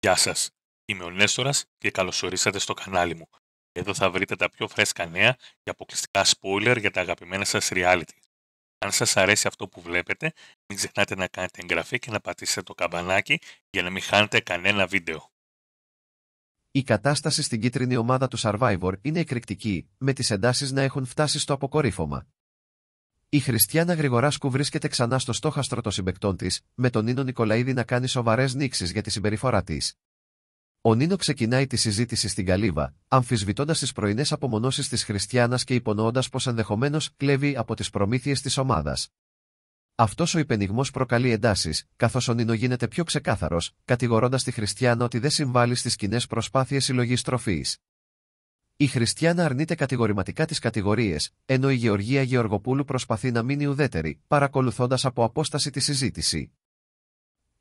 Γεια σας, είμαι ο Νέστορας και καλωσορίσατε στο κανάλι μου. Εδώ θα βρείτε τα πιο φρέσκα νέα και αποκλειστικά spoiler για τα αγαπημένα σας reality. Αν σας αρέσει αυτό που βλέπετε, μην ξεχνάτε να κάνετε εγγραφή και να πατήσετε το καμπανάκι για να μην χάνετε κανένα βίντεο. Η κατάσταση στην κίτρινη ομάδα του Survivor είναι εκρηκτική, με τις εντάσεις να έχουν φτάσει στο αποκορύφωμα. Η Χριστιανά Γρηγοράσκου βρίσκεται ξανά στο στόχαστρο των συμπεκτών της, με τον Νίνο Νικολαίδη να κάνει σοβαρές νήξεις για τη συμπεριφορά της. Ο Νίνο ξεκινάει τη συζήτηση στην Καλύβα, αμφισβητώντας τις πρωινές απομονώσεις της Χριστιανάς και υπονοώντας πως ενδεχομένως κλέβει από τις προμήθειες της ομάδας. Αυτός ο υπενιγμός προκαλεί εντάσεις, καθώς ο Νίνο γίνεται πιο ξεκάθαρος, κατηγορώντας τη Χριστιανά ότι δεν συμβάλλει στις κοινές προσπάθειες συλλογής τροφής. Η Χριστιανά αρνείται κατηγορηματικά τις κατηγορίες, ενώ η Γεωργία Γεωργοπούλου προσπαθεί να μείνει ουδέτερη, παρακολουθώντας από απόσταση τη συζήτηση.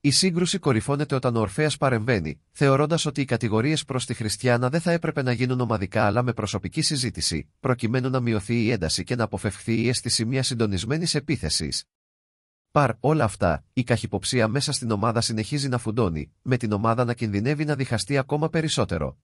Η σύγκρουση κορυφώνεται όταν ο Ορφέας παρεμβαίνει, θεωρώντας ότι οι κατηγορίες προς τη Χριστιανά δεν θα έπρεπε να γίνουν ομαδικά αλλά με προσωπική συζήτηση, προκειμένου να μειωθεί η ένταση και να αποφευχθεί η αίσθηση μιας συντονισμένης επίθεσης. Παρ όλα αυτά, η καχυποψία μέσα στην ομάδα συνεχίζει να φουντώνει, με την ομάδα να κινδυνεύει να διχαστεί ακόμα περισσότερο.